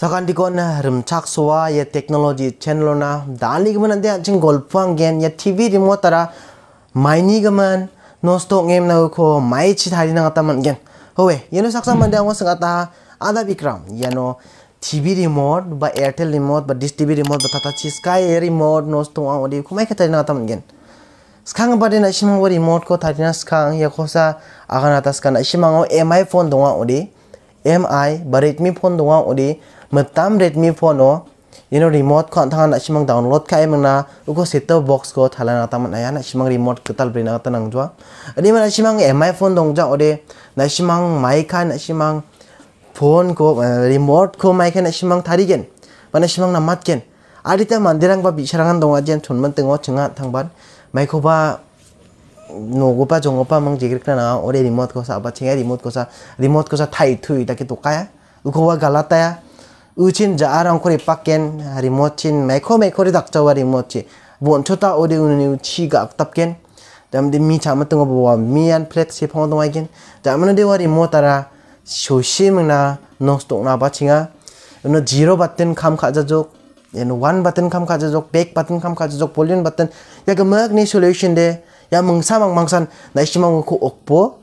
ಸಕಾಂತಿ ಕೋನ ಹರಂ ಚಾಕ್ಸುವ ಯ ಟೆಕ್ನಾಲಜಿ ಚೆನ್ಲೋನ ದಾಲಿಗ ಮನ್ ಅಂದೆ ಚಿಂಗ್ ಗೋಲ್ಪುಂಗ್ ಗೆನ್ ಯ ಟಿವಿ ರಿಮೋ ತರ ಮೈನಿಗ ಮನ್ ನೋಸ್ಟೋ ngem na ko mai chi thari na ta man gen howe yeno saksa man dang wasang ata ada bikram yeno TV remote ba Airtel remote ba Dish TV remote ba tata chi Sky remote nosto ang odi ko mai ka thari na man gen skang ba de na shimang wa remote ko thari na skang ya ko sa aga na ta skang na shimang o MI phone donga odi MI ba Redmi phone donga odi metam redmi phone o ino remote kon thang na simang download kai mangna uko set top box ko thala na taman aya na simang remote ketal bri na tanang jwa ani mana simang mi phone dong ja ode na simang mai kan na simang phone ko remote ko mai kan na simang thari gen mana simang na mat gen arita mandirang ba bisarangan dong ajen thunman tengo chenga thangban mai ko ba jongo pa mang jegrik na ore remote ko sa ba chenga remote ko sa remote ko sa thai thui ta ki to kaya uko wa galata ya uchin ja arang kori pakken remotin meko meko ri dak chawa remoti bon chota ori uni chi ga tapken dam de mi chama tungo bo mi an plate se phong dong again dam na de wari motara shoshim na nos tok na bachinga no zero button kham kha ja jok eno one button kham kha ja jok back button kham kha ja jok volume button ya ga mag ni solution de ya mangsa mang mangsan na shimang ko okpo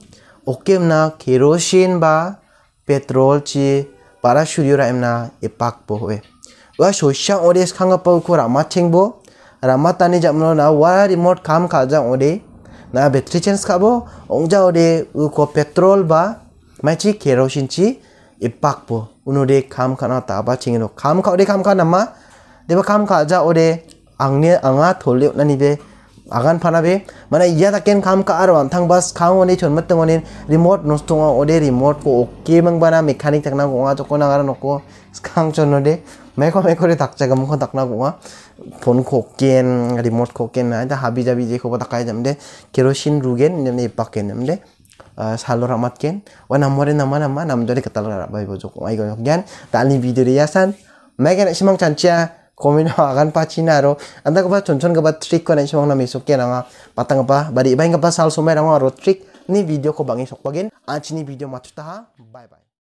okem na kerosene ba petrol chi para shuriura emna epak po we wa shosha ode khanga pa ko rama bo, rama tani jamno na wa remote kam kaja ode na battery change khabo ongja ode u petrol ba machi kerosene chi ipak po unode kam kana ta ba chingno kam kha ode kam kana nama deba kam kaja ode angne anga tholyo nani de. agan p a n a b e mana y a t a ken kam ka arwan thang bas khang oni chon mat tongoni remote no stonga ode remote ko okay mang bana mechanic takna ko nga to ko nagara no ko khang chon ode meko meko re takcha gam ko takna ko nga phone ko ken remote ko ken na da habi jabi je ko takai jamde k e r o s i n rugen ne ne paken k namde s a l o r amat ken wa namore nama nama nam dole katal ra bai bojok ai go yan tani video riasan m e g e n simang chancha paci naro, pacina ro anda kapa chonchon kapa trik ko nanti ngambil misuk ke nanga patang kapa badi ibang kapa sal sumai nanga ro trik ni video kau bangi sok bagian, anchi ni video matutaha bye bye